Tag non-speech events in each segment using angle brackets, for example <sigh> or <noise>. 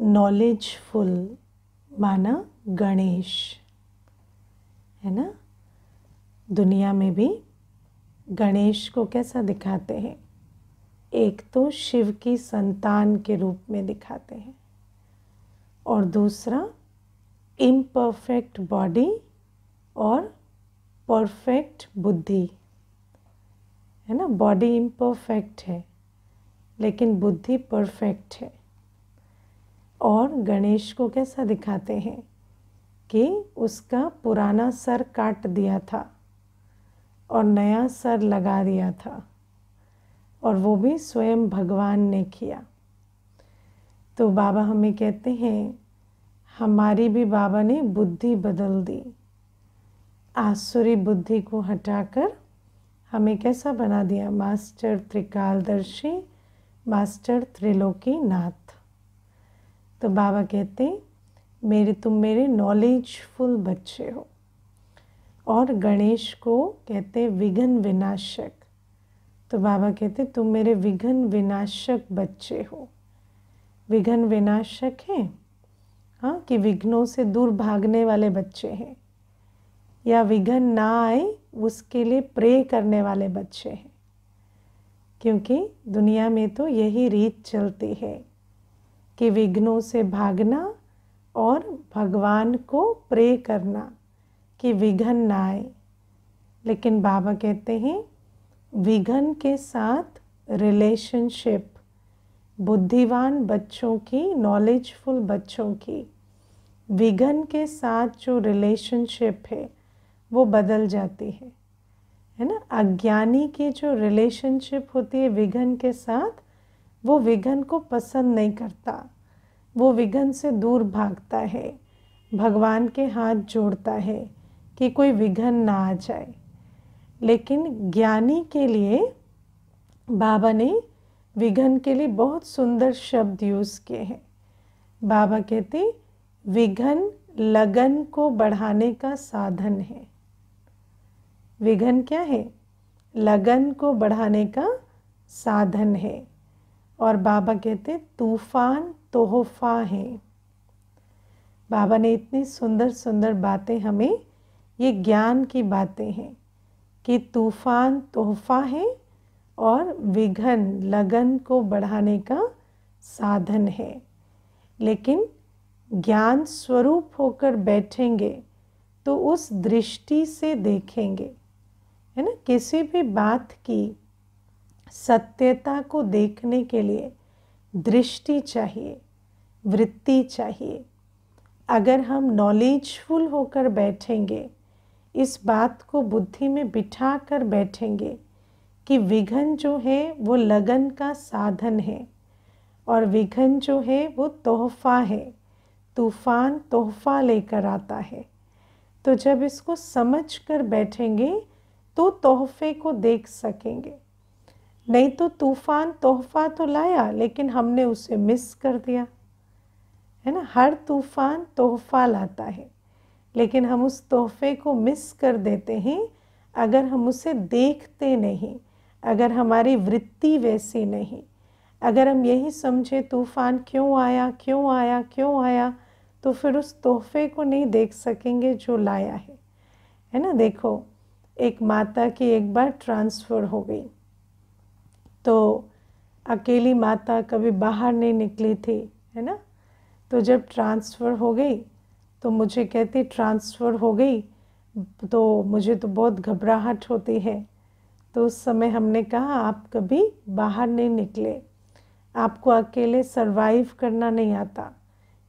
knowledgeful माना गणेश है ना दुनिया में भी गणेश को कैसा दिखाते हैं एक तो शिव की संतान के रूप में दिखाते हैं और दूसरा इम्परफेक्ट बॉडी और परफेक्ट बुद्धि है ना बॉडी इम्परफेक्ट है लेकिन बुद्धि परफेक्ट है और गणेश को कैसा दिखाते हैं कि उसका पुराना सर काट दिया था और नया सर लगा दिया था और वो भी स्वयं भगवान ने किया तो बाबा हमें कहते हैं हमारी भी बाबा ने बुद्धि बदल दी आसुरी बुद्धि को हटाकर हमें कैसा बना दिया मास्टर त्रिकालदर्शी मास्टर त्रिलोकी नाथ तो बाबा कहते हैं मेरे तुम मेरे नॉलेजफुल बच्चे हो और गणेश को कहते हैं विघन विनाशक तो बाबा कहते तुम मेरे विघन विनाशक बच्चे हो विघन विनाशक हैं हाँ कि विघ्नों से दूर भागने वाले बच्चे हैं या विघन ना आए उसके लिए प्रे करने वाले बच्चे हैं क्योंकि दुनिया में तो यही रीत चलती है के विघ्नों से भागना और भगवान को प्रे करना कि विघन ना आए लेकिन बाबा कहते हैं विघन के साथ रिलेशनशिप बुद्धिवान बच्चों की नॉलेजफुल बच्चों की विघन के साथ जो रिलेशनशिप है वो बदल जाती है है ना अज्ञानी की जो रिलेशनशिप होती है विघन के साथ वो विघन को पसंद नहीं करता वो विघन से दूर भागता है भगवान के हाथ जोड़ता है कि कोई विघन ना आ जाए लेकिन ज्ञानी के लिए बाबा ने विघन के लिए बहुत सुंदर शब्द यूज़ किए हैं बाबा कहते विघन लगन को बढ़ाने का साधन है विघन क्या है लगन को बढ़ाने का साधन है और बाबा कहते तूफ़ान तोहफा है बाबा ने इतनी सुंदर सुंदर बातें हमें ये ज्ञान की बातें हैं कि तूफ़ान तोहफा है और विघन लगन को बढ़ाने का साधन है लेकिन ज्ञान स्वरूप होकर बैठेंगे तो उस दृष्टि से देखेंगे है ना किसी भी बात की सत्यता को देखने के लिए दृष्टि चाहिए वृत्ति चाहिए अगर हम नॉलेजफुल होकर बैठेंगे इस बात को बुद्धि में बिठा कर बैठेंगे कि विघन जो है वो लगन का साधन है और विघन जो है वो तोहफा है तूफ़ान तोहफा लेकर आता है तो जब इसको समझ कर बैठेंगे तो तोहफे को देख सकेंगे नहीं तो तूफ़ान तोहफा तो लाया लेकिन हमने उसे मिस कर दिया है ना हर तूफ़ान तोहफा लाता है लेकिन हम उस तोहफे को मिस कर देते हैं अगर हम उसे देखते नहीं अगर हमारी वृत्ति वैसी नहीं अगर हम यही समझे तूफ़ान क्यों आया क्यों आया क्यों आया तो फिर उस तोहफे को नहीं देख सकेंगे जो लाया है है ना देखो एक माता की एक बार ट्रांसफ़र हो गई तो अकेली माता कभी बाहर नहीं निकली थी है ना तो जब ट्रांसफ़र हो गई तो मुझे कहती ट्रांसफ़र हो गई तो मुझे तो बहुत घबराहट होती है तो उस समय हमने कहा आप कभी बाहर नहीं निकले आपको अकेले सरवाइव करना नहीं आता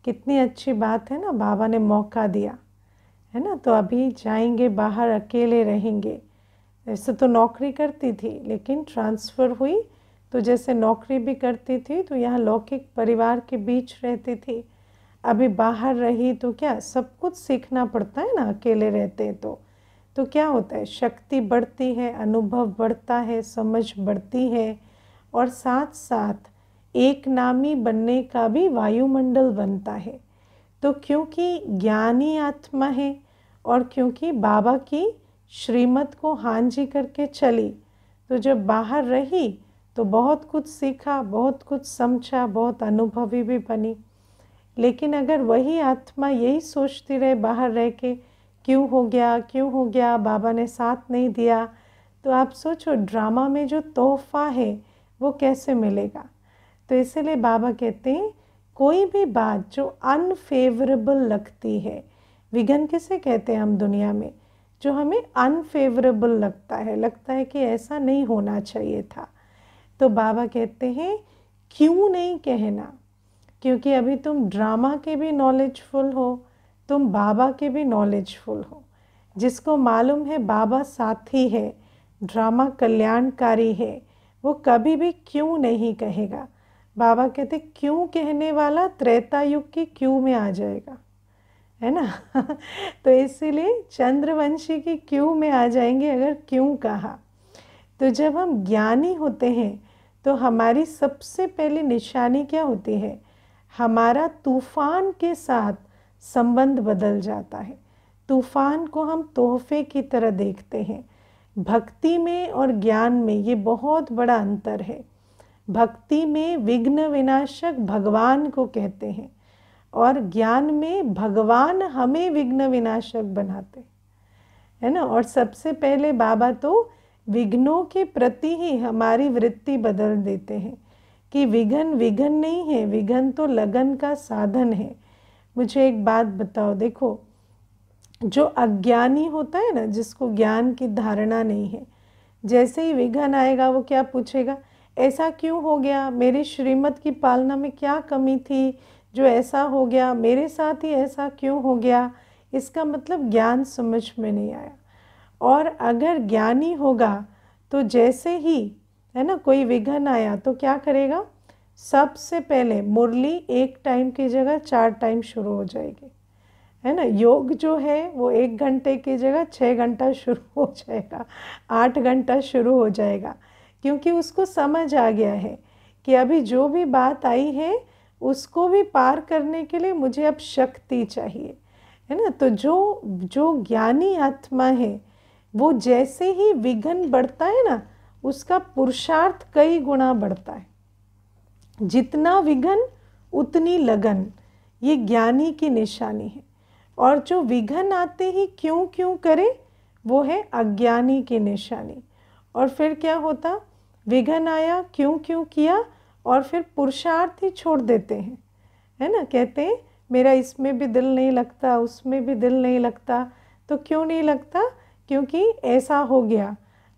कितनी अच्छी बात है ना बाबा ने मौका दिया है ना तो अभी जाएंगे बाहर अकेले रहेंगे ऐसे तो नौकरी करती थी लेकिन ट्रांसफ़र हुई तो जैसे नौकरी भी करती थी तो यहाँ लौकिक परिवार के बीच रहती थी अभी बाहर रही तो क्या सब कुछ सीखना पड़ता है ना अकेले रहते हैं तो तो क्या होता है शक्ति बढ़ती है अनुभव बढ़ता है समझ बढ़ती है और साथ साथ एक नामी बनने का भी वायुमंडल बनता है तो क्योंकि ज्ञानी आत्मा है और क्योंकि बाबा की श्रीमत को हांजी करके चली तो जब बाहर रही तो बहुत कुछ सीखा बहुत कुछ समझा बहुत अनुभवी भी बनी लेकिन अगर वही आत्मा यही सोचती रहे बाहर रह के क्यों हो गया क्यों हो गया बाबा ने साथ नहीं दिया तो आप सोचो ड्रामा में जो तोहफा है वो कैसे मिलेगा तो इसलिए बाबा कहते हैं कोई भी बात जो अनफेवरेबल लगती है विघन किसे कहते हैं हम दुनिया में जो हमें अनफेवरेबल लगता है लगता है कि ऐसा नहीं होना चाहिए था तो बाबा कहते हैं क्यों नहीं कहना क्योंकि अभी तुम ड्रामा के भी नॉलेजफुल हो तुम बाबा के भी नॉलेजफुल हो जिसको मालूम है बाबा साथी है ड्रामा कल्याणकारी है वो कभी भी क्यों नहीं कहेगा बाबा कहते क्यों कहने वाला त्रेता युग की क्यों में आ जाएगा है ना <laughs> तो इसीलिए चंद्रवंशी की क्यों में आ जाएंगे अगर क्यों कहा तो जब हम ज्ञानी होते हैं तो हमारी सबसे पहली निशानी क्या होती है हमारा तूफ़ान के साथ संबंध बदल जाता है तूफ़ान को हम तोहफे की तरह देखते हैं भक्ति में और ज्ञान में ये बहुत बड़ा अंतर है भक्ति में विघ्न विनाशक भगवान को कहते हैं और ज्ञान में भगवान हमें विघ्न विनाशक बनाते हैं है ना और सबसे पहले बाबा तो विघ्नों के प्रति ही हमारी वृत्ति बदल देते हैं कि विघन विघन नहीं है विघन तो लगन का साधन है मुझे एक बात बताओ देखो जो अज्ञानी होता है ना जिसको ज्ञान की धारणा नहीं है जैसे ही विघन आएगा वो क्या पूछेगा ऐसा क्यों हो गया मेरी श्रीमत की पालना में क्या कमी थी जो ऐसा हो गया मेरे साथ ही ऐसा क्यों हो गया इसका मतलब ज्ञान समझ में नहीं आया और अगर ज्ञानी होगा तो जैसे ही है ना कोई विघन आया तो क्या करेगा सबसे पहले मुरली एक टाइम की जगह चार टाइम शुरू हो जाएगी है ना योग जो है वो एक घंटे की जगह छः घंटा शुरू हो जाएगा आठ घंटा शुरू हो जाएगा क्योंकि उसको समझ आ गया है कि अभी जो भी बात आई है उसको भी पार करने के लिए मुझे अब शक्ति चाहिए है ना तो जो जो ज्ञानी आत्मा है वो जैसे ही विघन बढ़ता है ना उसका पुरुषार्थ कई गुना बढ़ता है जितना विघन उतनी लगन ये ज्ञानी की निशानी है और जो विघन आते ही क्यों क्यों करे वो है अज्ञानी की निशानी और फिर क्या होता विघन आया क्यों क्यों किया और फिर पुरुषार्थ ही छोड़ देते हैं है ना कहते हैं मेरा इसमें भी दिल नहीं लगता उसमें भी दिल नहीं लगता तो क्यों नहीं लगता क्योंकि ऐसा हो गया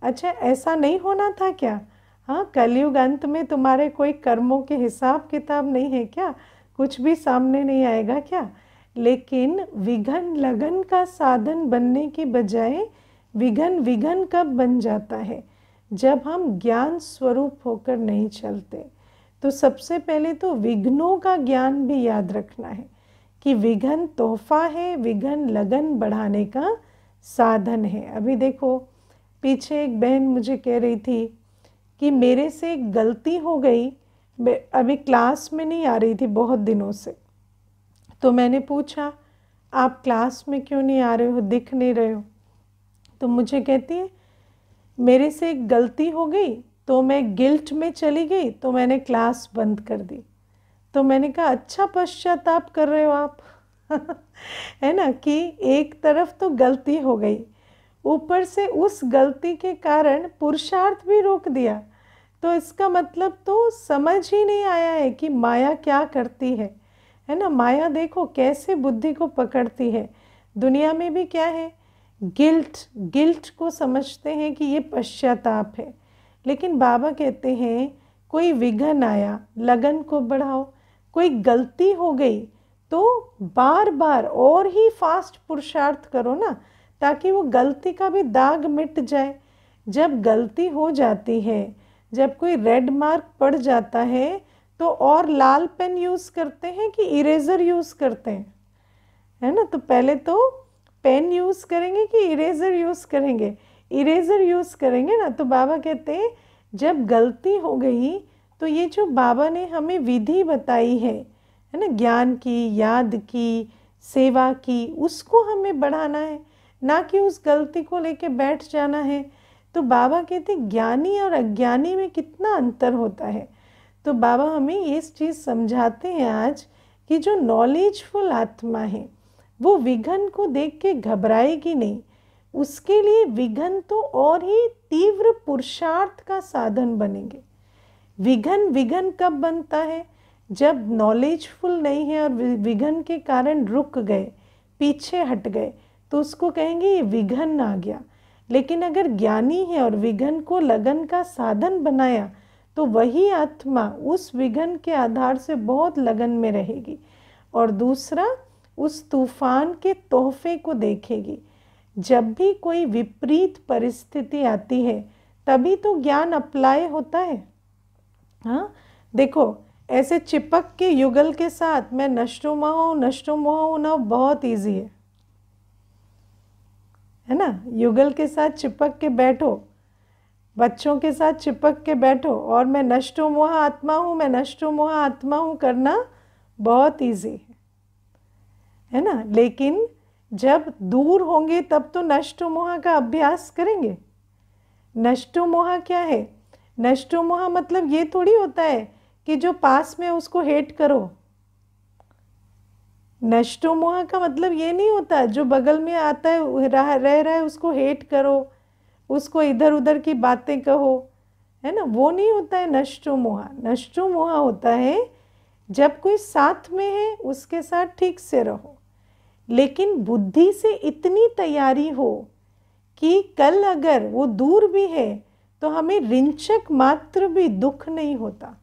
अच्छा ऐसा नहीं होना था क्या हाँ कलयुग अंत में तुम्हारे कोई कर्मों के हिसाब किताब नहीं है क्या कुछ भी सामने नहीं आएगा क्या लेकिन विघन लगन का साधन बनने की बजाय विघन विघन कब बन जाता है जब हम ज्ञान स्वरूप होकर नहीं चलते तो सबसे पहले तो विघ्नों का ज्ञान भी याद रखना है कि विघन तोहफा है विघन लगन बढ़ाने का साधन है अभी देखो पीछे एक बहन मुझे कह रही थी कि मेरे से एक गलती हो गई अभी क्लास में नहीं आ रही थी बहुत दिनों से तो मैंने पूछा आप क्लास में क्यों नहीं आ रहे हो दिख नहीं रहे हो तो मुझे कहती है मेरे से एक गलती हो गई तो मैं गिल्ट में चली गई तो मैंने क्लास बंद कर दी तो मैंने कहा अच्छा पश्चाताप कर रहे हो आप <laughs> है ना कि एक तरफ तो गलती हो गई ऊपर से उस गलती के कारण पुरुषार्थ भी रोक दिया तो इसका मतलब तो समझ ही नहीं आया है कि माया क्या करती है है ना माया देखो कैसे बुद्धि को पकड़ती है दुनिया में भी क्या है गिल्ट गिल्ट को समझते हैं कि ये पश्चाताप है लेकिन बाबा कहते हैं कोई विघन आया लगन को बढ़ाओ कोई गलती हो गई तो बार बार और ही फास्ट पुरुषार्थ करो ना ताकि वो गलती का भी दाग मिट जाए जब गलती हो जाती है जब कोई रेड मार्क पड़ जाता है तो और लाल पेन यूज़ करते हैं कि इरेज़र यूज़ करते हैं है ना तो पहले तो पेन यूज़ करेंगे कि इरेज़र यूज़ करेंगे इरेज़र यूज़ करेंगे ना तो बाबा कहते हैं जब गलती हो गई तो ये जो बाबा ने हमें विधि बताई है है ना ज्ञान की याद की सेवा की उसको हमें बढ़ाना है ना कि उस गलती को लेके बैठ जाना है तो बाबा कहते ज्ञानी और अज्ञानी में कितना अंतर होता है तो बाबा हमें ये चीज़ समझाते हैं आज कि जो नॉलेजफुल आत्मा है वो विघन को देख के घबराएगी नहीं उसके लिए विघन तो और ही तीव्र पुरुषार्थ का साधन बनेंगे विघन विघन कब बनता है जब नॉलेजफुल नहीं है और विघन के कारण रुक गए पीछे हट गए तो उसको कहेंगे ये विघन आ गया लेकिन अगर ज्ञानी है और विघन को लगन का साधन बनाया तो वही आत्मा उस विघन के आधार से बहुत लगन में रहेगी और दूसरा उस तूफान के तोहफे को देखेगी जब भी कोई विपरीत परिस्थिति आती है तभी तो ज्ञान अप्लाई होता है हाँ देखो ऐसे चिपक के युगल के साथ मैं नष्टुमा हूँ हूँ होना बहुत ईजी है है ना युगल के साथ चिपक के बैठो बच्चों के साथ चिपक के बैठो और मैं नष्टो आत्मा हूँ मैं नष्टो आत्मा हूँ करना बहुत ईजी है है ना लेकिन जब दूर होंगे तब तो नष्टो का अभ्यास करेंगे नष्टो क्या है नष्टो मतलब ये थोड़ी होता है कि जो पास में उसको हेट करो नष्टो मोह का मतलब ये नहीं होता जो बगल में आता है रह रहा है उसको हेट करो उसको इधर उधर की बातें कहो है ना वो नहीं होता है नष्टो मोह नष्टो मोह होता है जब कोई साथ में है उसके साथ ठीक से रहो लेकिन बुद्धि से इतनी तैयारी हो कि कल अगर वो दूर भी है तो हमें रिंचक मात्र भी दुख नहीं होता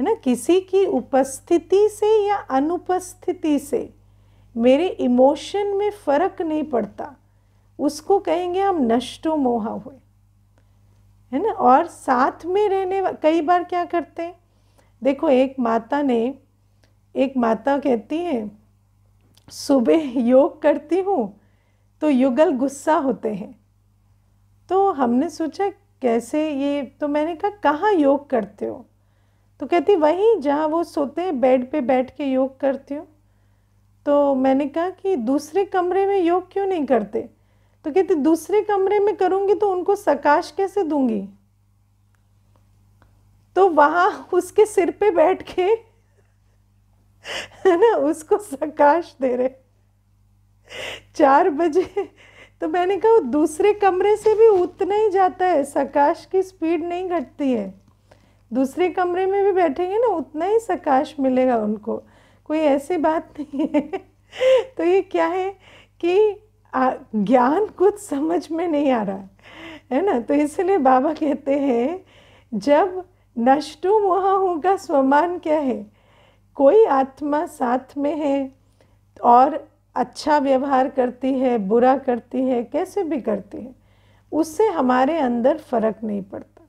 है ना किसी की उपस्थिति से या अनुपस्थिति से मेरे इमोशन में फर्क नहीं पड़ता उसको कहेंगे हम नष्टो मोहा हुए है ना और साथ में रहने कई बार क्या करते हैं देखो एक माता ने एक माता कहती है सुबह योग करती हूँ तो युगल गुस्सा होते हैं तो हमने सोचा कैसे ये तो मैंने कहा कहाँ योग करते हो तो कहती वहीं जहाँ वो सोते हैं बेड पे बैठ के योग करती हूँ तो मैंने कहा कि दूसरे कमरे में योग क्यों नहीं करते तो कहती दूसरे कमरे में करूँगी तो उनको सकाश कैसे दूंगी तो वहाँ उसके सिर पे बैठ के है ना उसको सकाश दे रहे चार बजे तो मैंने कहा वो दूसरे कमरे से भी उतना ही जाता है सकाश की स्पीड नहीं घटती है दूसरे कमरे में भी बैठेंगे ना उतना ही सकाश मिलेगा उनको कोई ऐसी बात नहीं है <laughs> तो ये क्या है कि ज्ञान कुछ समझ में नहीं आ रहा है, ना तो इसलिए बाबा कहते हैं जब नष्टु मोह होगा स्वमान क्या है कोई आत्मा साथ में है और अच्छा व्यवहार करती है बुरा करती है कैसे भी करती है उससे हमारे अंदर फर्क नहीं पड़ता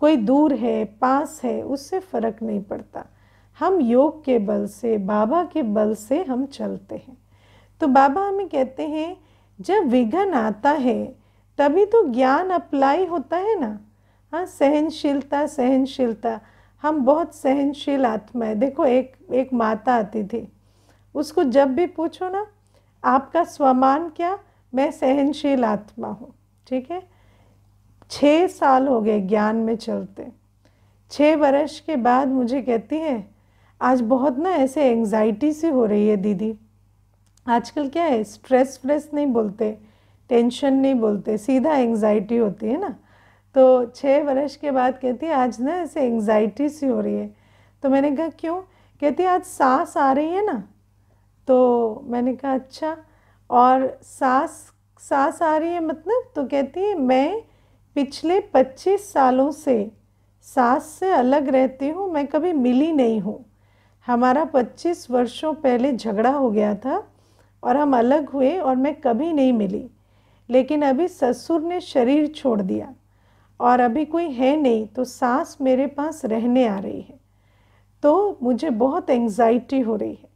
कोई दूर है पास है उससे फ़र्क नहीं पड़ता हम योग के बल से बाबा के बल से हम चलते हैं तो बाबा हमें कहते हैं जब विघन आता है तभी तो ज्ञान अप्लाई होता है ना हाँ सहनशीलता सहनशीलता हम बहुत सहनशील आत्मा है देखो एक एक माता आती थी उसको जब भी पूछो ना आपका स्वमान क्या मैं सहनशील आत्मा हूँ ठीक है छः साल हो गए ज्ञान में चलते छः वर्ष के बाद मुझे कहती है आज बहुत ना ऐसे एंग्जाइटी सी हो रही है दीदी आजकल क्या है स्ट्रेस फ्रेस नहीं बोलते टेंशन नहीं बोलते सीधा एंग्जाइटी होती है ना तो छः वर्ष के बाद कहती है आज ना ऐसे एंग्जाइटी सी हो रही है तो मैंने कहा क्यों कहती है आज सांस आ रही है ना तो मैंने कहा अच्छा और सांस सांस आ रही है मतलब तो कहती है मैं पिछले 25 सालों से सास से अलग रहती हूँ मैं कभी मिली नहीं हूँ हमारा 25 वर्षों पहले झगड़ा हो गया था और हम अलग हुए और मैं कभी नहीं मिली लेकिन अभी ससुर ने शरीर छोड़ दिया और अभी कोई है नहीं तो सास मेरे पास रहने आ रही है तो मुझे बहुत एंजाइटी हो रही है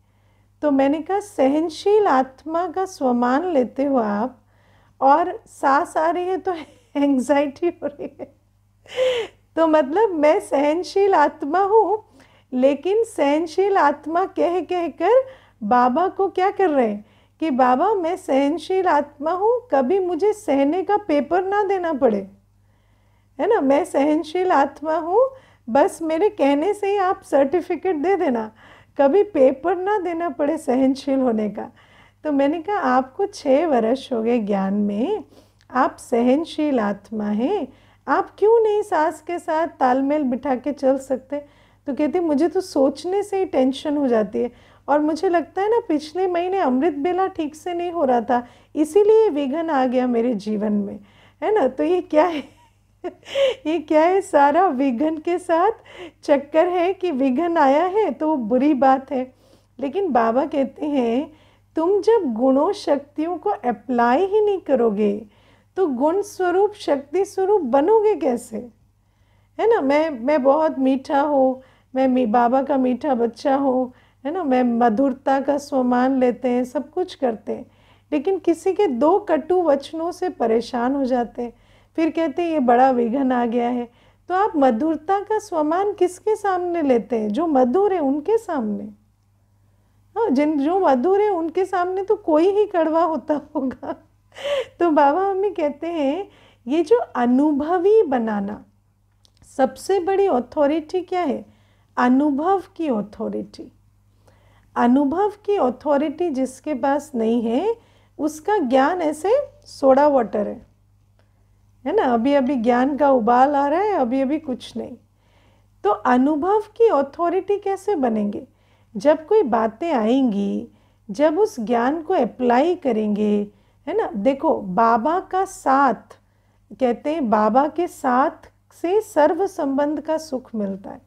तो मैंने कहा सहनशील आत्मा का स्वमान लेते हो आप और सास आ रही है तो एंग्जाइटी <laughs> हो रही है तो मतलब मैं सहनशील आत्मा हूँ लेकिन सहनशील आत्मा कह कह कर बाबा को क्या कर रहे हैं कि बाबा मैं सहनशील आत्मा हूँ कभी मुझे सहने का पेपर ना देना पड़े है ना मैं सहनशील आत्मा हूँ बस मेरे कहने से ही आप सर्टिफिकेट दे देना कभी पेपर ना देना पड़े सहनशील होने का तो मैंने कहा आपको छः वर्ष हो गए ज्ञान में आप सहनशील आत्मा हैं आप क्यों नहीं सास के साथ तालमेल बिठा के चल सकते तो कहते मुझे तो सोचने से ही टेंशन हो जाती है और मुझे लगता है ना पिछले महीने अमृत बेला ठीक से नहीं हो रहा था इसीलिए विघन आ गया मेरे जीवन में है ना तो ये क्या है <laughs> ये क्या है सारा विघन के साथ चक्कर है कि विघन आया है तो वो बुरी बात है लेकिन बाबा कहते हैं तुम जब गुणों शक्तियों को अप्लाई ही नहीं करोगे तो गुण स्वरूप शक्ति स्वरूप बनोगे कैसे है ना मैं मैं बहुत मीठा हो मैं मी बाबा का मीठा बच्चा हो है ना मैं मधुरता का स्वमान लेते हैं सब कुछ करते हैं लेकिन किसी के दो कटु वचनों से परेशान हो जाते हैं फिर कहते हैं ये बड़ा विघन आ गया है तो आप मधुरता का स्वमान किसके सामने लेते हैं जो मधुर है उनके सामने हाँ, जिन जो मधुर है उनके सामने तो कोई ही कड़वा होता होगा तो बाबा हमें कहते हैं ये जो अनुभवी बनाना सबसे बड़ी अथॉरिटी क्या है अनुभव की अथॉरिटी अनुभव की अथॉरिटी जिसके पास नहीं है उसका ज्ञान ऐसे सोडा वाटर है है ना अभी अभी ज्ञान का उबाल आ रहा है अभी अभी कुछ नहीं तो अनुभव की अथॉरिटी कैसे बनेंगे जब कोई बातें आएंगी जब उस ज्ञान को अप्लाई करेंगे है ना देखो बाबा का साथ कहते हैं बाबा के साथ से सर्व संबंध का सुख मिलता है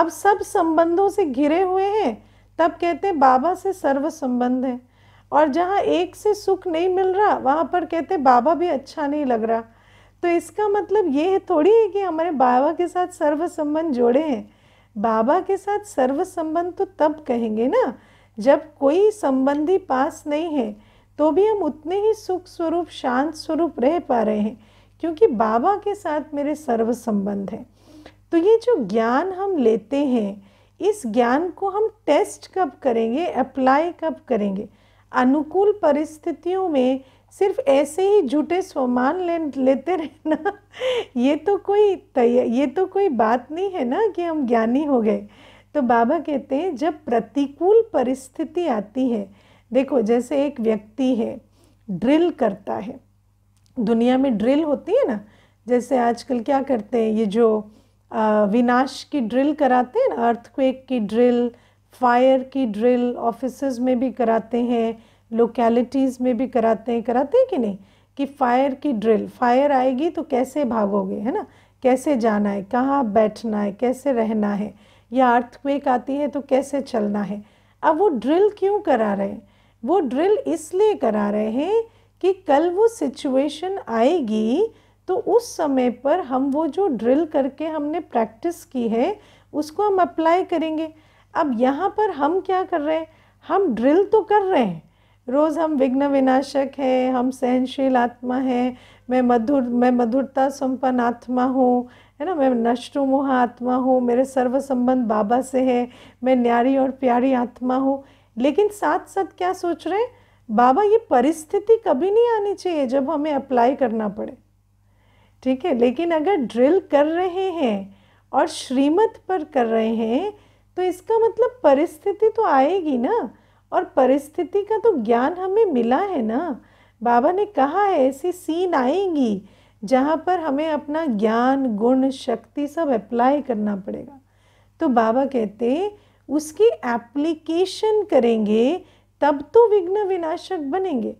अब सब संबंधों से घिरे हुए हैं तब कहते हैं बाबा से सर्व संबंध है और जहाँ एक से सुख नहीं मिल रहा वहाँ पर कहते बाबा भी अच्छा नहीं लग रहा तो इसका मतलब ये है थोड़ी है कि हमारे बाबा के साथ सर्व संबंध जोड़े हैं बाबा के साथ सर्व संबंध तो तब कहेंगे ना जब कोई संबंधी पास नहीं है तो भी हम उतने ही सुख स्वरूप शांत स्वरूप रह पा रहे हैं क्योंकि बाबा के साथ मेरे सर्व संबंध है तो ये जो ज्ञान हम लेते हैं इस ज्ञान को हम टेस्ट कब करेंगे अप्लाई कब करेंगे अनुकूल परिस्थितियों में सिर्फ ऐसे ही झूठे स्वमान ले लेते रहना <laughs> ये तो कोई ये तो कोई बात नहीं है ना कि हम ज्ञानी हो गए तो बाबा कहते हैं जब प्रतिकूल परिस्थिति आती है देखो जैसे एक व्यक्ति है ड्रिल करता है दुनिया में ड्रिल होती है ना जैसे आजकल क्या करते हैं ये जो विनाश की ड्रिल कराते हैं ना अर्थक्वेक की ड्रिल फायर की ड्रिल ऑफिस में भी कराते हैं लोकेलिटीज़ में भी कराते हैं कराते हैं कि नहीं कि फायर की ड्रिल फायर आएगी तो कैसे भागोगे है ना कैसे जाना है कहाँ बैठना है कैसे रहना है या अर्थक्वेक आती है तो कैसे चलना है अब वो ड्रिल क्यों करा रहे हैं वो ड्रिल इसलिए करा रहे हैं कि कल वो सिचुएशन आएगी तो उस समय पर हम वो जो ड्रिल करके हमने प्रैक्टिस की है उसको हम अप्लाई करेंगे अब यहाँ पर हम क्या कर रहे हैं हम ड्रिल तो कर रहे हैं रोज़ हम विघ्न विनाशक हैं हम सहनशील आत्मा हैं मैं मधुर मैं मधुरता संपन्न आत्मा हूँ है ना मैं नष्टुमोहा आत्मा हूँ मेरे सर्व संबंध बाबा से है मैं न्यारी और प्यारी आत्मा हूँ लेकिन साथ साथ क्या सोच रहे हैं बाबा ये परिस्थिति कभी नहीं आनी चाहिए जब हमें अप्लाई करना पड़े ठीक है लेकिन अगर ड्रिल कर रहे हैं और श्रीमत पर कर रहे हैं तो इसका मतलब परिस्थिति तो आएगी ना और परिस्थिति का तो ज्ञान हमें मिला है ना बाबा ने कहा है ऐसी सीन आएंगी जहाँ पर हमें अपना ज्ञान गुण शक्ति सब अप्लाई करना पड़ेगा तो बाबा कहते उसकी एप्लीकेशन करेंगे तब तो विघ्न विनाशक बनेंगे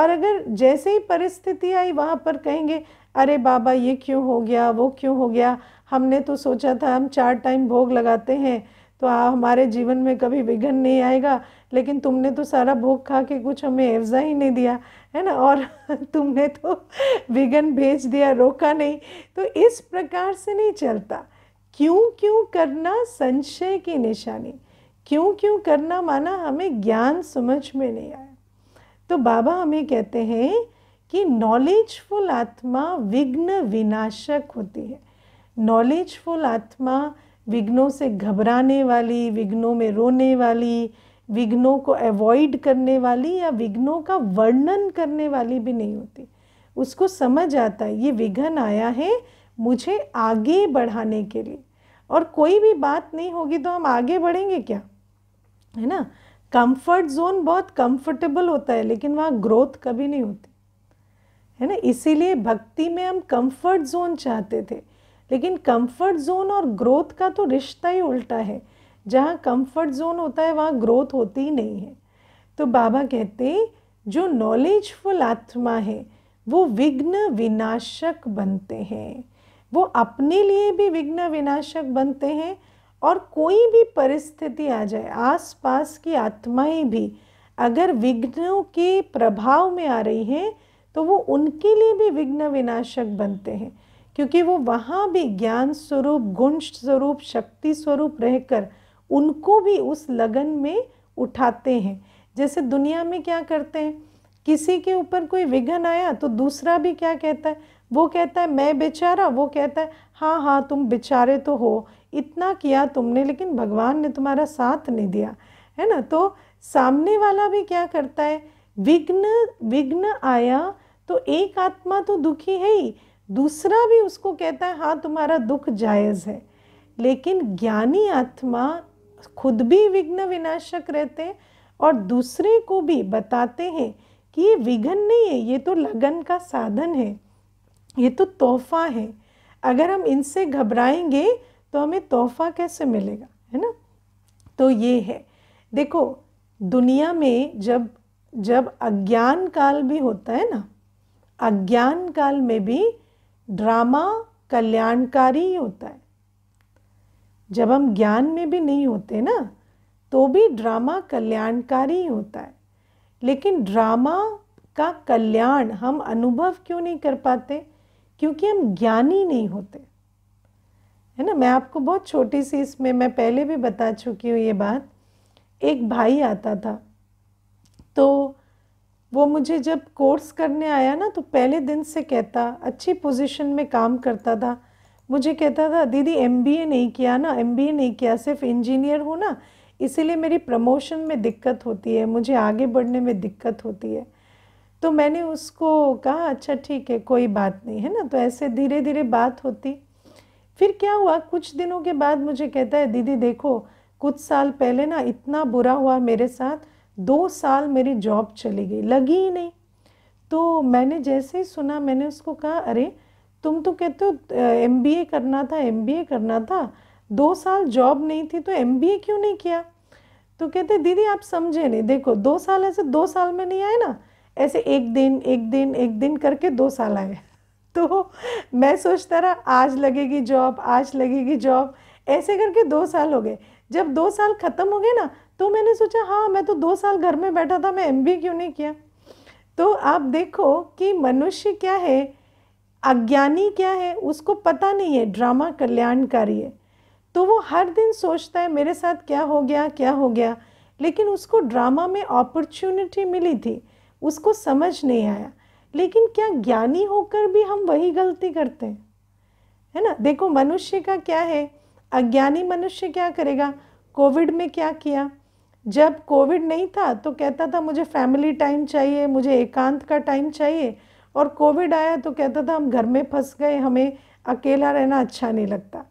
और अगर जैसे ही परिस्थिति आई वहाँ पर कहेंगे अरे बाबा ये क्यों हो गया वो क्यों हो गया हमने तो सोचा था हम चार टाइम भोग लगाते हैं तो आ, हमारे जीवन में कभी विघ्न नहीं आएगा लेकिन तुमने तो सारा भोग खा के कुछ हमें एवज़ा ही नहीं दिया है ना और <laughs> तुमने तो विघन भेज दिया रोका नहीं तो इस प्रकार से नहीं चलता क्यों क्यों करना संशय की निशानी क्यों क्यों करना माना हमें ज्ञान समझ में नहीं आया तो बाबा हमें कहते हैं कि नॉलेजफुल आत्मा विघ्न विनाशक होती है नॉलेजफुल आत्मा विघ्नों से घबराने वाली विघ्नों में रोने वाली विघ्नों को अवॉइड करने वाली या विघ्नों का वर्णन करने वाली भी नहीं होती उसको समझ आता है ये विघ्न आया है मुझे आगे बढ़ाने के लिए और कोई भी बात नहीं होगी तो हम आगे बढ़ेंगे क्या है ना कंफर्ट जोन बहुत कंफर्टेबल होता है लेकिन वहाँ ग्रोथ कभी नहीं होती है ना इसीलिए भक्ति में हम कंफर्ट जोन चाहते थे लेकिन कंफर्ट जोन और ग्रोथ का तो रिश्ता ही उल्टा है जहाँ कंफर्ट जोन होता है वहाँ ग्रोथ होती ही नहीं है तो बाबा कहते जो नॉलेजफुल आत्मा है वो विघ्न विनाशक बनते हैं वो अपने लिए भी विघ्न विनाशक बनते हैं और कोई भी परिस्थिति आ जाए आसपास की आत्माएं भी अगर विघ्नों के प्रभाव में आ रही हैं तो वो उनके लिए भी विघ्न विनाशक बनते हैं क्योंकि वो वहाँ भी ज्ञान स्वरूप गुण स्वरूप शक्ति स्वरूप रहकर उनको भी उस लगन में उठाते हैं जैसे दुनिया में क्या करते हैं किसी के ऊपर कोई विघ्न आया तो दूसरा भी क्या कहता है वो कहता है मैं बेचारा वो कहता है हाँ हाँ तुम बेचारे तो हो इतना किया तुमने लेकिन भगवान ने तुम्हारा साथ नहीं दिया है ना तो सामने वाला भी क्या करता है विघ्न विघ्न आया तो एक आत्मा तो दुखी है ही दूसरा भी उसको कहता है हाँ तुम्हारा दुख जायज़ है लेकिन ज्ञानी आत्मा खुद भी विघ्न विनाशक रहते हैं और दूसरे को भी बताते हैं कि ये विघ्न नहीं है ये तो लगन का साधन है ये तो तोहफा है अगर हम इनसे घबराएंगे तो हमें तोहफा कैसे मिलेगा है ना तो ये है देखो दुनिया में जब जब अज्ञान काल भी होता है ना अज्ञान काल में भी ड्रामा कल्याणकारी ही होता है जब हम ज्ञान में भी नहीं होते ना तो भी ड्रामा कल्याणकारी ही होता है लेकिन ड्रामा का कल्याण हम अनुभव क्यों नहीं कर पाते क्योंकि हम ज्ञानी नहीं होते है ना मैं आपको बहुत छोटी सी इसमें मैं पहले भी बता चुकी हूँ ये बात एक भाई आता था तो वो मुझे जब कोर्स करने आया ना तो पहले दिन से कहता अच्छी पोजीशन में काम करता था मुझे कहता था दीदी एमबीए नहीं किया ना एमबीए नहीं किया सिर्फ इंजीनियर हूँ ना इसीलिए मेरी प्रमोशन में दिक्कत होती है मुझे आगे बढ़ने में दिक्कत होती है तो मैंने उसको कहा अच्छा ठीक है कोई बात नहीं है ना तो ऐसे धीरे धीरे बात होती फिर क्या हुआ कुछ दिनों के बाद मुझे कहता है दीदी देखो कुछ साल पहले ना इतना बुरा हुआ मेरे साथ दो साल मेरी जॉब चली गई लगी ही नहीं तो मैंने जैसे ही सुना मैंने उसको कहा अरे तुम तो कहते हो एम करना था एम करना था दो साल जॉब नहीं थी तो एम क्यों नहीं किया तो कहते दीदी आप समझे नहीं देखो दो साल ऐसे दो साल में नहीं आए ना ऐसे एक दिन एक दिन एक दिन करके दो साल आए तो मैं सोचता रहा आज लगेगी जॉब आज लगेगी जॉब ऐसे करके दो साल हो गए जब दो साल ख़त्म हो गए ना तो मैंने सोचा हाँ मैं तो दो साल घर में बैठा था मैं एम क्यों नहीं किया तो आप देखो कि मनुष्य क्या है अज्ञानी क्या है उसको पता नहीं है ड्रामा कल्याणकारी है तो वो हर दिन सोचता है मेरे साथ क्या हो गया क्या हो गया लेकिन उसको ड्रामा में अपॉर्चुनिटी मिली थी उसको समझ नहीं आया लेकिन क्या ज्ञानी होकर भी हम वही गलती करते हैं है ना देखो मनुष्य का क्या है अज्ञानी मनुष्य क्या करेगा कोविड में क्या किया जब कोविड नहीं था तो कहता था मुझे फैमिली टाइम चाहिए मुझे एकांत का टाइम चाहिए और कोविड आया तो कहता था हम घर में फंस गए हमें अकेला रहना अच्छा नहीं लगता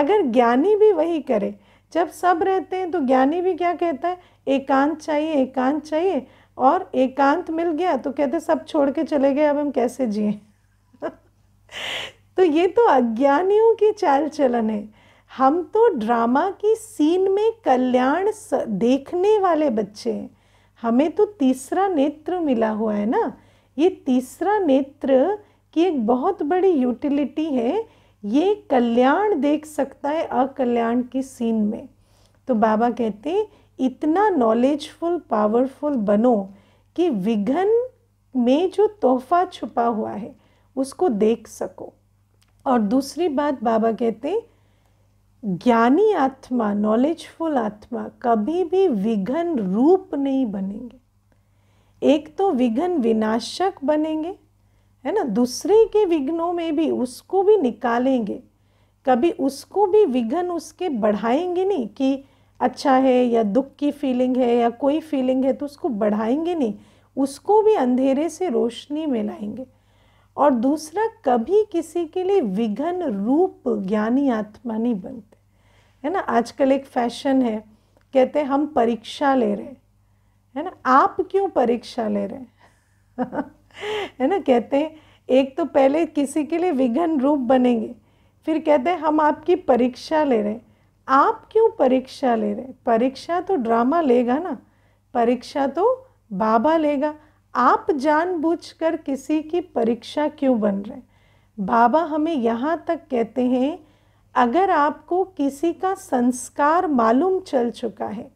अगर ज्ञानी भी वही करे जब सब रहते हैं तो ज्ञानी भी क्या कहता है एकांत चाहिए एकांत चाहिए और एकांत मिल गया तो कहते सब छोड़ के चले गए अब हम कैसे जिए <laughs> तो ये तो अज्ञानियों की चाल चलन है हम तो ड्रामा की सीन में कल्याण देखने वाले बच्चे हैं हमें तो तीसरा नेत्र मिला हुआ है ना ये तीसरा नेत्र की एक बहुत बड़ी यूटिलिटी है ये कल्याण देख सकता है अकल्याण की सीन में तो बाबा कहते हैं इतना नॉलेजफुल पावरफुल बनो कि विघन में जो तोहफा छुपा हुआ है उसको देख सको और दूसरी बात बाबा कहते ज्ञानी आत्मा नॉलेजफुल आत्मा कभी भी विघन रूप नहीं बनेंगे एक तो विघन विनाशक बनेंगे है ना दूसरे के विघ्नों में भी उसको भी निकालेंगे कभी उसको भी विघन उसके बढ़ाएंगे नहीं कि अच्छा है या दुख की फीलिंग है या कोई फीलिंग है तो उसको बढ़ाएंगे नहीं उसको भी अंधेरे से रोशनी में लाएंगे और दूसरा कभी किसी के लिए विघन रूप ज्ञानी आत्मा नहीं बनते है ना आजकल एक फैशन है कहते हैं हम परीक्षा ले रहे हैं है ना आप क्यों परीक्षा ले रहे हैं <laughs> है ना कहते हैं एक तो पहले किसी के लिए विघन रूप बनेंगे फिर कहते हैं हम आपकी परीक्षा ले रहे हैं आप क्यों परीक्षा ले रहे परीक्षा तो ड्रामा लेगा ना परीक्षा तो बाबा लेगा आप जानबूझकर किसी की परीक्षा क्यों बन रहे बाबा हमें यहाँ तक कहते हैं अगर आपको किसी का संस्कार मालूम चल चुका है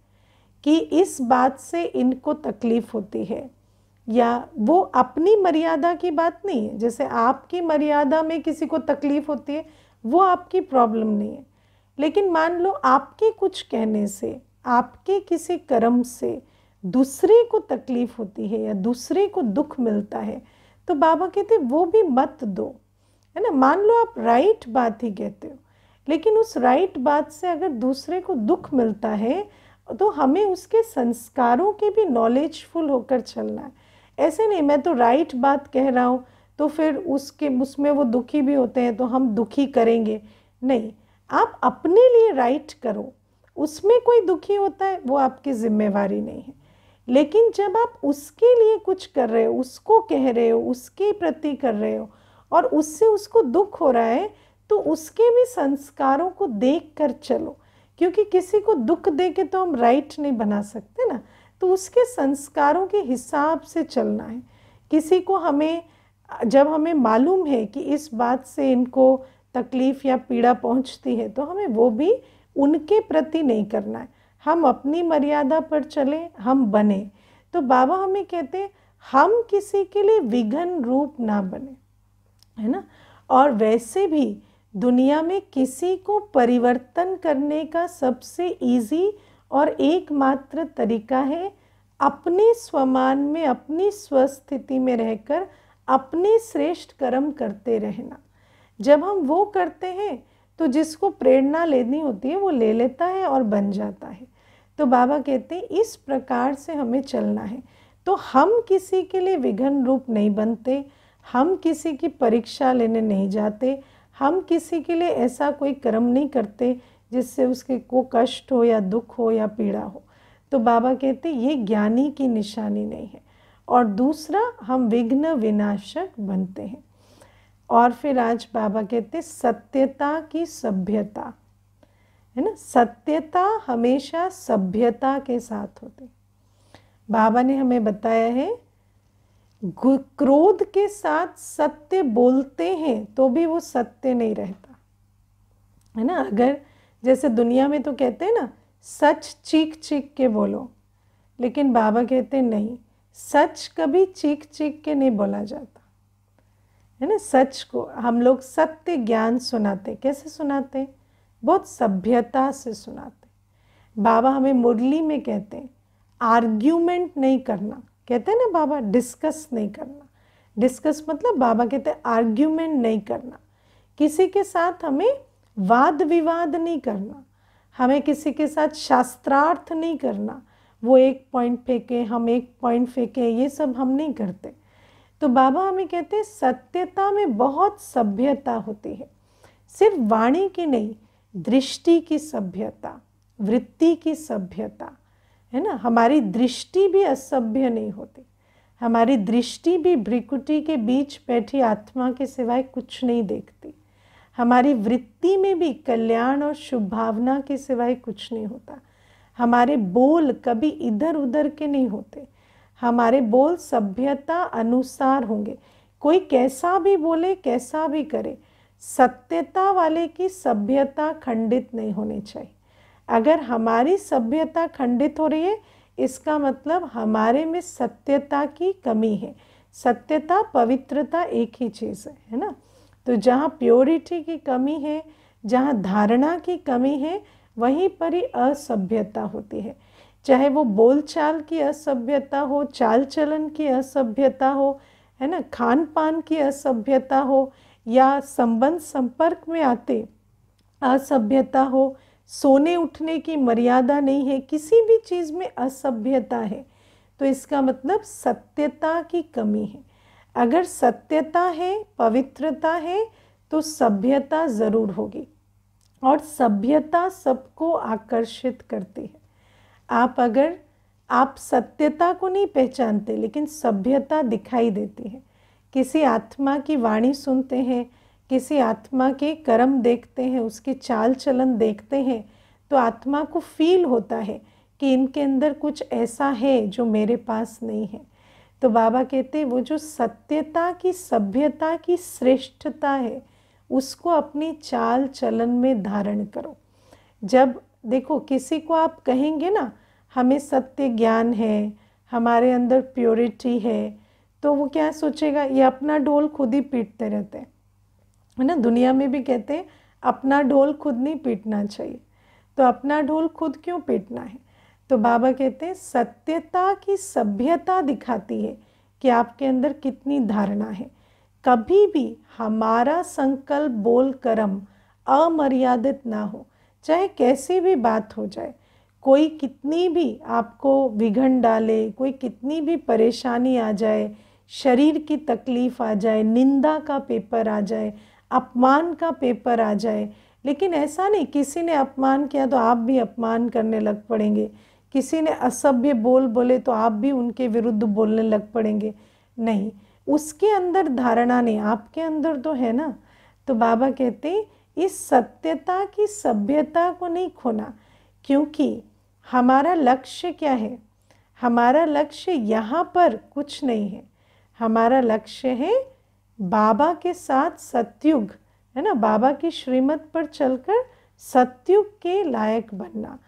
कि इस बात से इनको तकलीफ़ होती है या वो अपनी मर्यादा की बात नहीं है जैसे आपकी मर्यादा में किसी को तकलीफ़ होती है वो आपकी प्रॉब्लम नहीं है लेकिन मान लो आपके कुछ कहने से आपके किसी कर्म से दूसरे को तकलीफ़ होती है या दूसरे को दुख मिलता है तो बाबा कहते वो भी मत दो है ना मान लो आप राइट बात ही कहते हो लेकिन उस राइट बात से अगर दूसरे को दुख मिलता है तो हमें उसके संस्कारों के भी नॉलेजफुल होकर चलना है ऐसे नहीं मैं तो राइट बात कह रहा हूँ तो फिर उसके उसमें वो दुखी भी होते हैं तो हम दुखी करेंगे नहीं आप अपने लिए राइट करो उसमें कोई दुखी होता है वो आपकी जिम्मेवारी नहीं है लेकिन जब आप उसके लिए कुछ कर रहे हो उसको कह रहे हो उसके प्रति कर रहे हो और उससे उसको दुख हो रहा है तो उसके भी संस्कारों को देख कर चलो क्योंकि किसी को दुख दे के तो हम राइट नहीं बना सकते ना तो उसके संस्कारों के हिसाब से चलना है किसी को हमें जब हमें मालूम है कि इस बात से इनको तकलीफ़ या पीड़ा पहुंचती है तो हमें वो भी उनके प्रति नहीं करना है हम अपनी मर्यादा पर चलें हम बने तो बाबा हमें कहते हैं हम किसी के लिए विघन रूप ना बने है ना और वैसे भी दुनिया में किसी को परिवर्तन करने का सबसे इजी और एकमात्र तरीका है अपने स्वमान में अपनी स्वस्थिति में रहकर अपने श्रेष्ठ कर्म करते रहना जब हम वो करते हैं तो जिसको प्रेरणा लेनी होती है वो ले लेता है और बन जाता है तो बाबा कहते हैं इस प्रकार से हमें चलना है तो हम किसी के लिए विघन रूप नहीं बनते हम किसी की परीक्षा लेने नहीं जाते हम किसी के लिए ऐसा कोई कर्म नहीं करते जिससे उसके को कष्ट हो या दुख हो या पीड़ा हो तो बाबा कहते ये ज्ञानी की निशानी नहीं है और दूसरा हम विघ्न विनाशक बनते हैं और फिर आज बाबा कहते सत्यता की सभ्यता है ना सत्यता हमेशा सभ्यता के साथ होती बाबा ने हमें बताया है क्रोध के साथ सत्य बोलते हैं तो भी वो सत्य नहीं रहता है ना अगर जैसे दुनिया में तो कहते हैं ना सच चीख चीख के बोलो लेकिन बाबा कहते नहीं सच कभी चीख चीख के नहीं बोला जाता है ना सच को हम लोग सत्य ज्ञान सुनाते कैसे सुनाते बहुत सभ्यता से सुनाते बाबा हमें मुरली में कहते हैं आर्ग्यूमेंट नहीं करना कहते हैं ना बाबा डिस्कस नहीं करना डिस्कस मतलब बाबा कहते हैं आर्ग्यूमेंट नहीं करना किसी के साथ हमें वाद विवाद नहीं करना हमें किसी के साथ शास्त्रार्थ नहीं करना वो एक पॉइंट फेंके हम एक पॉइंट फेंके ये सब हम नहीं करते तो बाबा हमें कहते हैं सत्यता में बहुत सभ्यता होती है सिर्फ वाणी की नहीं दृष्टि की सभ्यता वृत्ति की सभ्यता है ना हमारी दृष्टि भी असभ्य नहीं होती हमारी दृष्टि भी भ्रिकुटी के बीच बैठी आत्मा के सिवाय कुछ नहीं देखती हमारी वृत्ति में भी कल्याण और शुभभावना के सिवाय कुछ नहीं होता हमारे बोल कभी इधर उधर के नहीं होते हमारे बोल सभ्यता अनुसार होंगे कोई कैसा भी बोले कैसा भी करे सत्यता वाले की सभ्यता खंडित नहीं होनी चाहिए अगर हमारी सभ्यता खंडित हो रही है इसका मतलब हमारे में सत्यता की कमी है सत्यता पवित्रता एक ही चीज़ है है ना तो जहाँ प्योरिटी की कमी है जहाँ धारणा की कमी है वहीं पर ही असभ्यता होती है चाहे वो बोलचाल की असभ्यता हो चाल चलन की असभ्यता हो है ना खान पान की असभ्यता हो या संबंध संपर्क में आते असभ्यता हो सोने उठने की मर्यादा नहीं है किसी भी चीज़ में असभ्यता है तो इसका मतलब सत्यता की कमी है अगर सत्यता है पवित्रता है तो सभ्यता ज़रूर होगी और सभ्यता सबको आकर्षित करती है आप अगर आप सत्यता को नहीं पहचानते लेकिन सभ्यता दिखाई देती है किसी आत्मा की वाणी सुनते हैं किसी आत्मा के कर्म देखते हैं उसके चाल चलन देखते हैं तो आत्मा को फील होता है कि इनके अंदर कुछ ऐसा है जो मेरे पास नहीं है तो बाबा कहते वो जो सत्यता की सभ्यता की श्रेष्ठता है उसको अपनी चाल चलन में धारण करो जब देखो किसी को आप कहेंगे ना हमें सत्य ज्ञान है हमारे अंदर प्योरिटी है तो वो क्या सोचेगा ये अपना ढोल खुद ही पीटते रहते हैं है ना दुनिया में भी कहते हैं अपना ढोल खुद नहीं पीटना चाहिए तो अपना ढोल खुद क्यों पीटना है तो बाबा कहते हैं सत्यता की सभ्यता दिखाती है कि आपके अंदर कितनी धारणा है कभी भी हमारा संकल्प बोल कर्म अमर्यादित ना हो चाहे कैसी भी बात हो जाए कोई कितनी भी आपको विघन डाले कोई कितनी भी परेशानी आ जाए शरीर की तकलीफ़ आ जाए निंदा का पेपर आ जाए अपमान का पेपर आ जाए लेकिन ऐसा नहीं किसी ने अपमान किया तो आप भी अपमान करने लग पड़ेंगे किसी ने असभ्य बोल बोले तो आप भी उनके विरुद्ध बोलने लग पड़ेंगे नहीं उसके अंदर धारणा नहीं आपके अंदर तो है ना तो बाबा कहते हैं इस सत्यता की सभ्यता को नहीं खोना क्योंकि हमारा लक्ष्य क्या है हमारा लक्ष्य यहाँ पर कुछ नहीं है हमारा लक्ष्य है बाबा के साथ सत्युग है ना बाबा की श्रीमत पर चलकर सत्युग के लायक बनना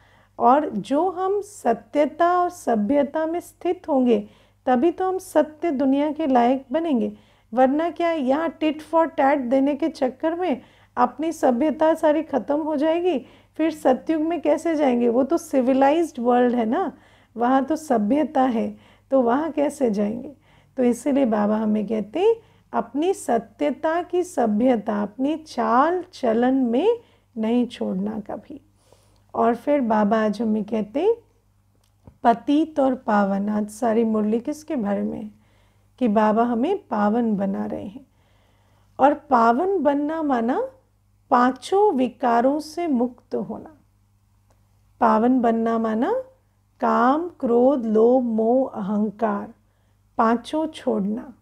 और जो हम सत्यता और सभ्यता में स्थित होंगे तभी तो हम सत्य दुनिया के लायक बनेंगे वरना क्या यहाँ टिट फॉर टैट देने के चक्कर में अपनी सभ्यता सारी ख़त्म हो जाएगी फिर सत्युग में कैसे जाएंगे वो तो सिविलाइज्ड वर्ल्ड है ना वहाँ तो सभ्यता है तो वहाँ कैसे जाएंगे तो इसीलिए बाबा हमें कहते हैं अपनी सत्यता की सभ्यता अपनी चाल चलन में नहीं छोड़ना कभी और फिर बाबा आज हमें कहते हैं पतित और पावन आज सारी मुरली किसके भर में है कि बाबा हमें पावन बना रहे हैं और पावन बनना माना पांचों विकारों से मुक्त होना पावन बनना माना काम क्रोध लोभ मोह अहंकार पांचों छोड़ना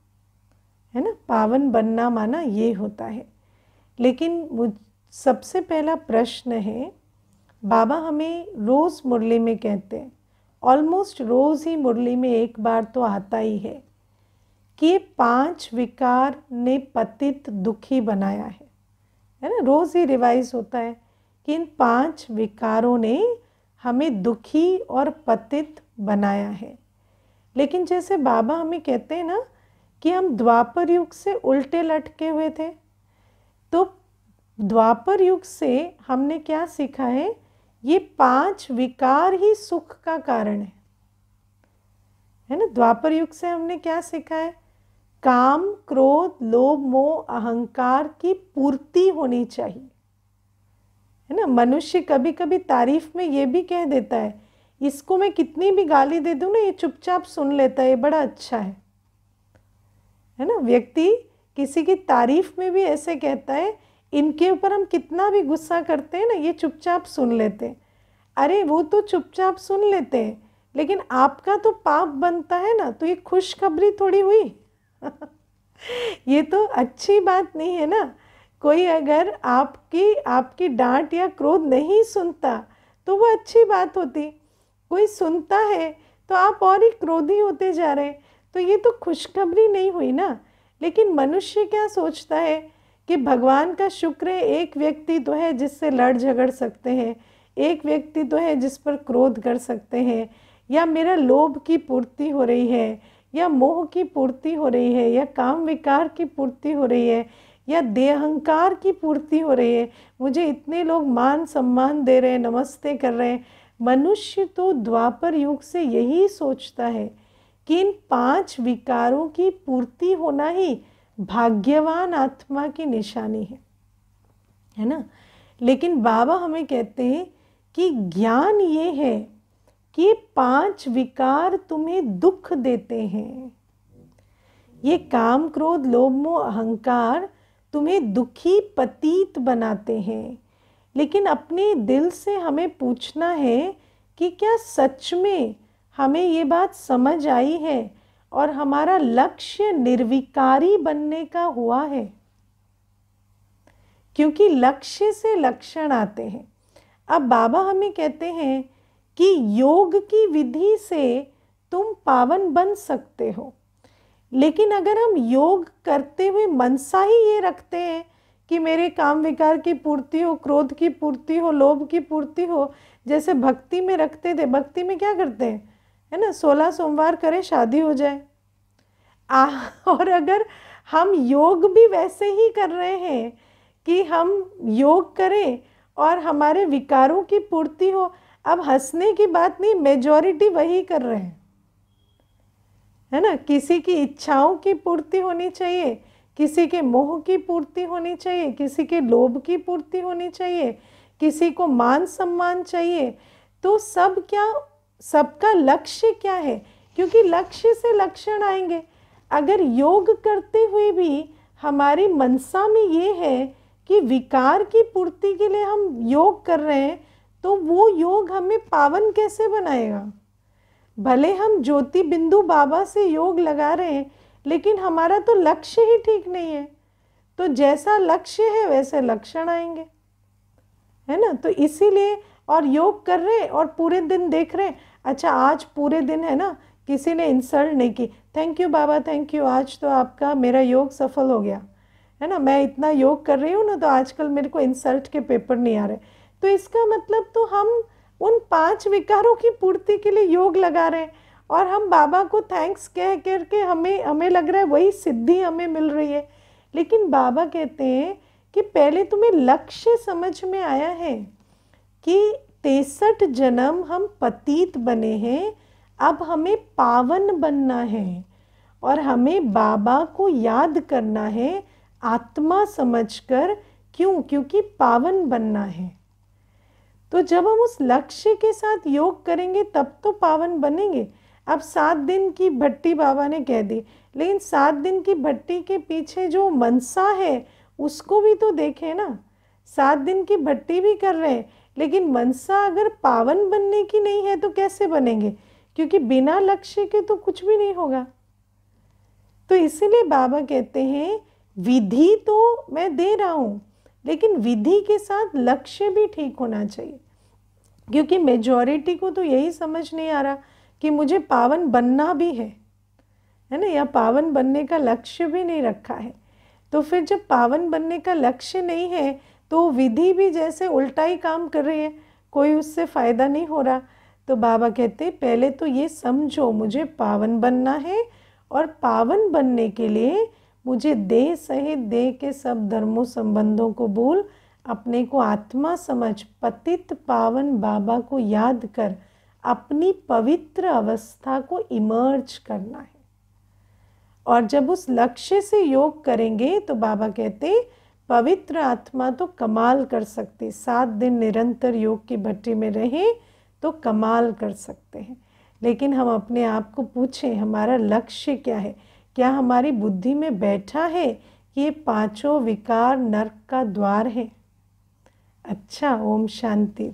है ना पावन बनना माना ये होता है लेकिन मुझ सबसे पहला प्रश्न है बाबा हमें रोज़ मुरली में कहते हैं ऑलमोस्ट रोज़ ही मुरली में एक बार तो आता ही है कि पांच विकार ने पतित दुखी बनाया है है ना रोज़ ही रिवाइज होता है कि इन पांच विकारों ने हमें दुखी और पतित बनाया है लेकिन जैसे बाबा हमें कहते हैं ना कि हम द्वापर युग से उल्टे लटके हुए थे तो द्वापर युग से हमने क्या सीखा है ये पांच विकार ही सुख का कारण है है ना द्वापर युग से हमने क्या सीखा है काम क्रोध लोभ मोह अहंकार की पूर्ति होनी चाहिए है ना मनुष्य कभी कभी तारीफ में ये भी कह देता है इसको मैं कितनी भी गाली दे दूँ ना ये चुपचाप सुन लेता है ये बड़ा अच्छा है है ना व्यक्ति किसी की तारीफ में भी ऐसे कहता है इनके ऊपर हम कितना भी गुस्सा करते हैं ना ये चुपचाप सुन लेते हैं अरे वो तो चुपचाप सुन लेते हैं लेकिन आपका तो पाप बनता है ना तो ये खुशखबरी थोड़ी हुई <laughs> ये तो अच्छी बात नहीं है ना कोई अगर आपकी आपकी डांट या क्रोध नहीं सुनता तो वो अच्छी बात होती कोई सुनता है तो आप और ही क्रोधी होते जा रहे तो ये तो खुशखबरी नहीं हुई ना लेकिन मनुष्य क्या सोचता है कि भगवान का शुक्र है एक व्यक्ति तो है जिससे लड़ झगड़ सकते हैं एक व्यक्ति तो है जिस पर क्रोध कर सकते हैं या मेरा लोभ की पूर्ति हो रही है या मोह की पूर्ति हो रही है या काम विकार की पूर्ति हो रही है या देहंकार की पूर्ति हो रही है मुझे इतने लोग मान सम्मान दे रहे हैं नमस्ते कर रहे हैं मनुष्य तो द्वापर युग से यही सोचता है कि इन पांच विकारों की पूर्ति होना ही भाग्यवान आत्मा की निशानी है है ना लेकिन बाबा हमें कहते हैं कि ज्ञान ये है ये पांच विकार तुम्हें दुख देते हैं ये काम क्रोध लोभ मोह अहंकार तुम्हें दुखी पतीत बनाते हैं लेकिन अपने दिल से हमें पूछना है कि क्या सच में हमें ये बात समझ आई है और हमारा लक्ष्य निर्विकारी बनने का हुआ है क्योंकि लक्ष्य से लक्षण आते हैं अब बाबा हमें कहते हैं कि योग की विधि से तुम पावन बन सकते हो लेकिन अगर हम योग करते हुए मनसा ही ये रखते हैं कि मेरे काम विकार की पूर्ति हो क्रोध की पूर्ति हो लोभ की पूर्ति हो जैसे भक्ति में रखते थे भक्ति में क्या करते हैं है ना सोलह सोमवार करें शादी हो जाए आ, और अगर हम योग भी वैसे ही कर रहे हैं कि हम योग करें और हमारे विकारों की पूर्ति हो अब हंसने की बात नहीं मेजॉरिटी वही कर रहे हैं है ना किसी की इच्छाओं की पूर्ति होनी चाहिए किसी के मोह की पूर्ति होनी चाहिए किसी के लोभ की पूर्ति होनी चाहिए किसी को मान सम्मान चाहिए तो सब क्या सबका लक्ष्य क्या है क्योंकि लक्ष्य से लक्षण आएंगे अगर योग करते हुए भी हमारी मनसा में ये है कि विकार की पूर्ति के लिए हम योग कर रहे हैं तो वो योग हमें पावन कैसे बनाएगा भले हम ज्योति बिंदु बाबा से योग लगा रहे हैं लेकिन हमारा तो लक्ष्य ही ठीक नहीं है तो जैसा लक्ष्य है वैसे लक्षण आएंगे है ना तो इसीलिए और योग कर रहे और पूरे दिन देख रहे अच्छा आज पूरे दिन है ना किसी ने इंसल्ट नहीं की थैंक यू बाबा थैंक यू आज तो आपका मेरा योग सफल हो गया है ना मैं इतना योग कर रही हूँ ना तो आजकल मेरे को इंसल्ट के पेपर नहीं आ रहे तो इसका मतलब तो हम उन पांच विकारों की पूर्ति के लिए योग लगा रहे हैं और हम बाबा को थैंक्स कह कर के हमें हमें लग रहा है वही सिद्धि हमें मिल रही है लेकिन बाबा कहते हैं कि पहले तुम्हें लक्ष्य समझ में आया है कि तेसठ जन्म हम पतित बने हैं अब हमें पावन बनना है और हमें बाबा को याद करना है आत्मा समझकर क्यों क्योंकि पावन बनना है तो जब हम उस लक्ष्य के साथ योग करेंगे तब तो पावन बनेंगे अब सात दिन की भट्टी बाबा ने कह दी लेकिन सात दिन की भट्टी के पीछे जो मनसा है उसको भी तो देखें ना सात दिन की भट्टी भी कर रहे हैं लेकिन मनसा अगर पावन बनने की नहीं है तो कैसे बनेंगे क्योंकि बिना लक्ष्य के तो कुछ भी नहीं होगा तो इसीलिए बाबा कहते हैं विधि तो मैं दे रहा हूँ लेकिन विधि के साथ लक्ष्य भी ठीक होना चाहिए क्योंकि मेजॉरिटी को तो यही समझ नहीं आ रहा कि मुझे पावन बनना भी है है ना या पावन बनने का लक्ष्य भी नहीं रखा है तो फिर जब पावन बनने का लक्ष्य नहीं है तो विधि भी जैसे उल्टा ही काम कर रही है कोई उससे फ़ायदा नहीं हो रहा तो बाबा कहते पहले तो ये समझो मुझे पावन बनना है और पावन बनने के लिए मुझे देह सहित देह के सब धर्मों संबंधों को भूल अपने को आत्मा समझ पतित पावन बाबा को याद कर अपनी पवित्र अवस्था को इमर्ज करना है और जब उस लक्ष्य से योग करेंगे तो बाबा कहते पवित्र आत्मा तो कमाल कर सकती सात दिन निरंतर योग की भट्टी में रहे तो कमाल कर सकते हैं लेकिन हम अपने आप को पूछें हमारा लक्ष्य क्या है क्या हमारी बुद्धि में बैठा है कि ये पांचों विकार नरक का द्वार है अच्छा ओम शांति